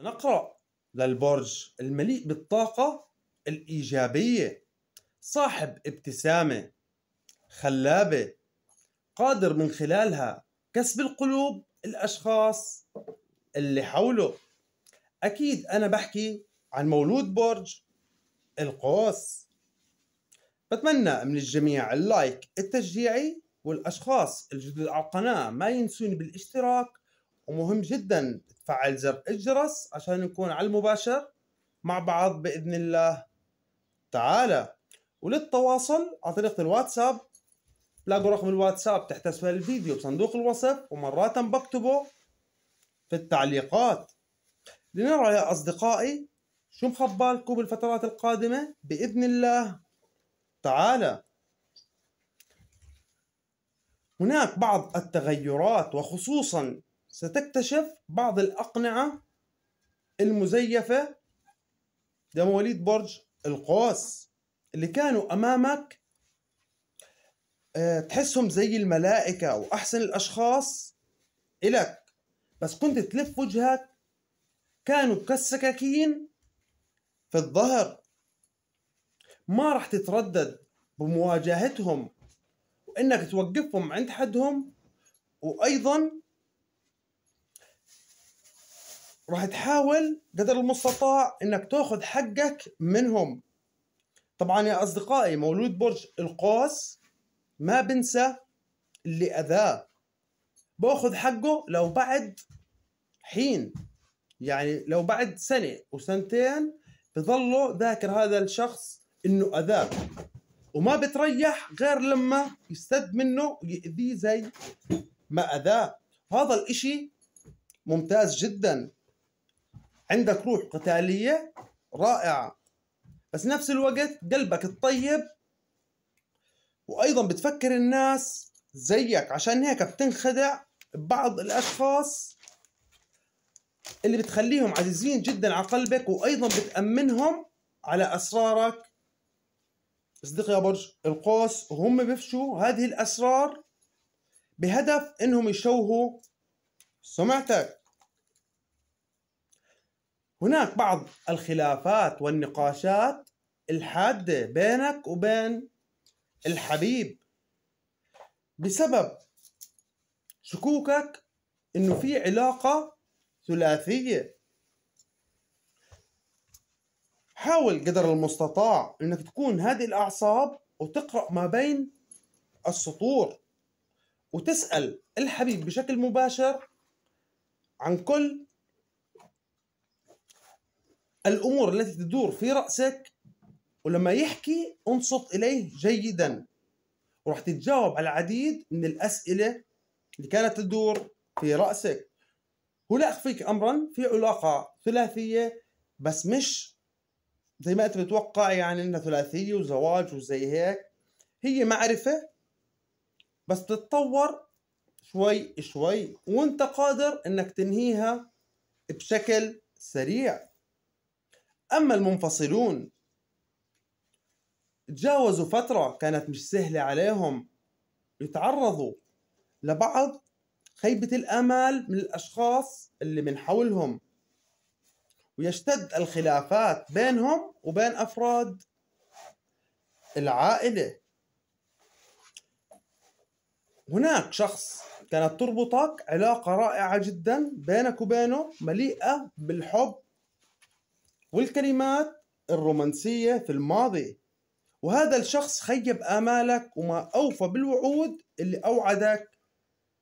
نقرأ للبرج المليء بالطاقة الإيجابية صاحب ابتسامة خلابة قادر من خلالها كسب القلوب الأشخاص اللي حوله أكيد أنا بحكي عن مولود برج القوس بتمنى من الجميع اللايك التشجيعي والأشخاص الجدد على القناة ما ينسوني بالاشتراك ومهم جدا تفعل زر الجرس عشان نكون على المباشر مع بعض باذن الله تعالى وللتواصل عن طريق الواتساب تلاقوا رقم الواتساب تحت اسفل الفيديو بصندوق الوصف ومرات بكتبه في التعليقات لنرى يا أصدقائي شو مخبالكم بالفترات القادمة بإذن الله تعالى هناك بعض التغيرات وخصوصا ستكتشف بعض الأقنعة المزيفة لمواليد برج القوس اللي كانوا أمامك آه، تحسهم زي الملائكة وأحسن الأشخاص إلك بس كنت تلف وجهك كانوا كالسكاكين في الظهر ما راح تتردد بمواجهتهم وإنك توقفهم عند حدهم وأيضا راح تحاول قدر المستطاع انك تاخذ حقك منهم طبعا يا اصدقائي مولود برج القوس ما بنسى اللي اذاه باخذ حقه لو بعد حين يعني لو بعد سنه وسنتين بظله ذاكر هذا الشخص انه اذاه وما بتريح غير لما يستد منه ويأذيه زي ما اذاه هذا الاشي ممتاز جدا عندك روح قتالية رائعة بس نفس الوقت قلبك الطيب وأيضا بتفكر الناس زيك عشان هيك بتنخدع ببعض الأشخاص اللي بتخليهم عزيزين جدا على قلبك وأيضا بتأمنهم على أسرارك صديقي يا برج القوس وهم بيفشوا هذه الأسرار بهدف إنهم يشوهوا سمعتك هناك بعض الخلافات والنقاشات الحاده بينك وبين الحبيب بسبب شكوكك انه في علاقه ثلاثيه حاول قدر المستطاع انك تكون هذه الاعصاب وتقرا ما بين السطور وتسال الحبيب بشكل مباشر عن كل الأمور التي تدور في رأسك ولما يحكي انصت إليه جيدا وراح تتجاوب على العديد من الأسئلة اللي كانت تدور في رأسك ولا أخفيك أمرا في علاقة ثلاثية بس مش زي ما أنت متوقع يعني إنها ثلاثية وزواج وزي هيك هي معرفة بس بتتطور شوي شوي وانت قادر انك تنهيها بشكل سريع أما المنفصلون تجاوزوا فترة كانت مش سهلة عليهم يتعرضوا لبعض خيبة الآمال من الأشخاص اللي من حولهم ويشتد الخلافات بينهم وبين أفراد العائلة هناك شخص كانت تربطك علاقة رائعة جدا بينك وبينه مليئة بالحب والكلمات الرومانسية في الماضي وهذا الشخص خيب آمالك وما أوفى بالوعود اللي أوعدك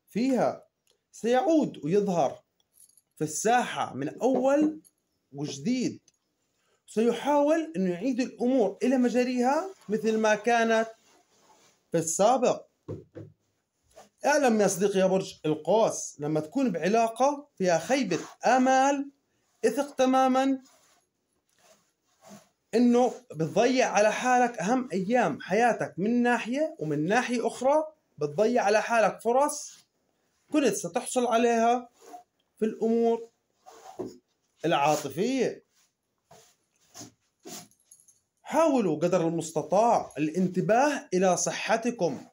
فيها سيعود ويظهر في الساحة من أول وجديد سيحاول أن يعيد الأمور إلى مجاريها مثل ما كانت في السابق اعلم يا صديقي يا برج القوس لما تكون بعلاقة فيها خيبة آمال اثق تماما انه بتضيع على حالك اهم ايام حياتك من ناحيه ومن ناحيه اخرى بتضيع على حالك فرص كنت ستحصل عليها في الامور العاطفيه حاولوا قدر المستطاع الانتباه الى صحتكم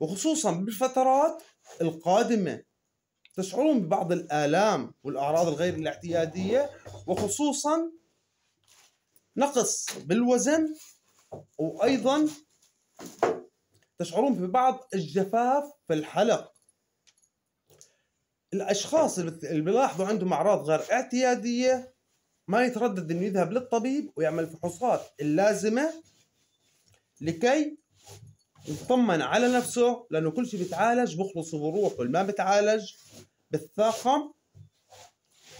وخصوصا بالفترات القادمه تشعرون ببعض الالام والاعراض الغير الاعتياديه وخصوصا نقص بالوزن وايضا تشعرون ببعض الجفاف في الحلق الاشخاص اللي بيلاحظوا عندهم اعراض غير اعتياديه ما يتردد انه يذهب للطبيب ويعمل الفحوصات اللازمه لكي يطمن على نفسه لانه كل شيء بيتعالج بخلص بروحه اللي ما بتعالج بالثاقم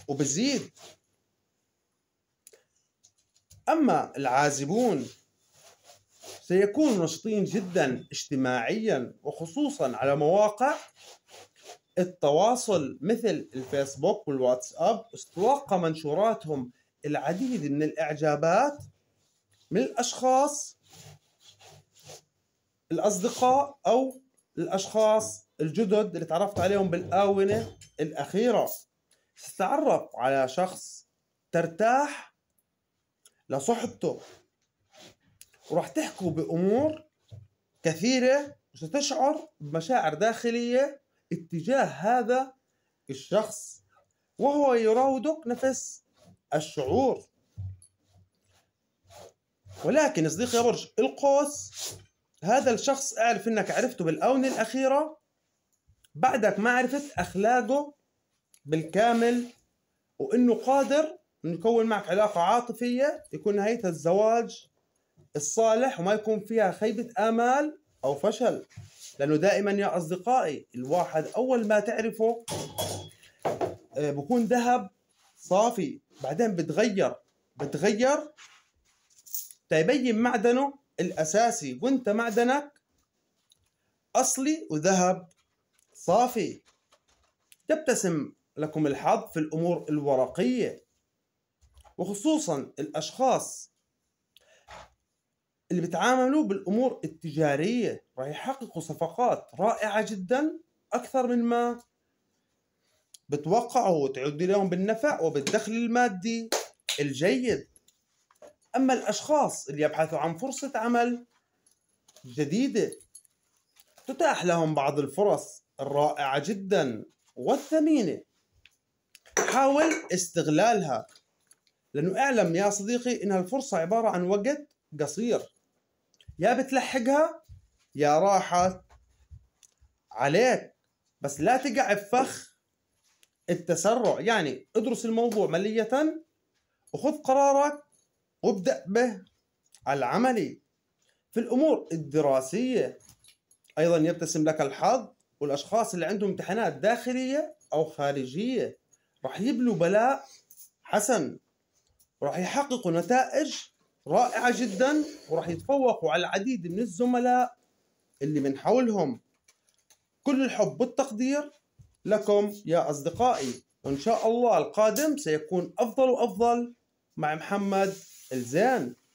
وبزيد أما العازبون سيكونوا نشطين جدا اجتماعيا وخصوصا على مواقع التواصل مثل الفيسبوك والواتساب استواقع منشوراتهم العديد من الإعجابات من الأشخاص الأصدقاء أو الأشخاص الجدد اللي تعرفت عليهم بالآونة الأخيرة تتعرف على شخص ترتاح لصحبته وراح تحكوا بامور كثيره مش بمشاعر داخليه اتجاه هذا الشخص وهو يراودك نفس الشعور ولكن صديقي يا برج القوس هذا الشخص اعرف انك عرفته بالاونه الاخيره بعدك ما عرفت اخلاقه بالكامل وانه قادر نكون معك علاقة عاطفية يكون نهايتها الزواج الصالح وما يكون فيها خيبة آمال أو فشل لأنه دائما يا أصدقائي الواحد أول ما تعرفه آه، بكون ذهب صافي بعدين بتغير بتغير تبين طيب، معدنه الأساسي وانت معدنك أصلي وذهب صافي تبتسم لكم الحظ في الأمور الورقية وخصوصا الاشخاص اللي بيتعاملوا بالامور التجاريه راح يحققوا صفقات رائعه جدا اكثر من ما بتوقعوا وتعود لهم بالنفع وبالدخل المادي الجيد اما الاشخاص اللي يبحثوا عن فرصه عمل جديده تتاح لهم بعض الفرص الرائعه جدا والثمينه حاول استغلالها لأنه اعلم يا صديقي إنها الفرصة عبارة عن وقت قصير يا بتلحقها يا راحت عليك بس لا تقع بفخ التسرع يعني ادرس الموضوع ملية وخذ قرارك وابدأ به على العملي في الأمور الدراسية أيضا يبتسم لك الحظ والأشخاص اللي عندهم امتحانات داخلية أو خارجية رح يبلوا بلاء حسن وراح يحققوا نتائج رائعة جدا وراح يتفوقوا على العديد من الزملاء اللي من حولهم كل الحب والتقدير لكم يا أصدقائي وإن شاء الله القادم سيكون أفضل وأفضل مع محمد الزين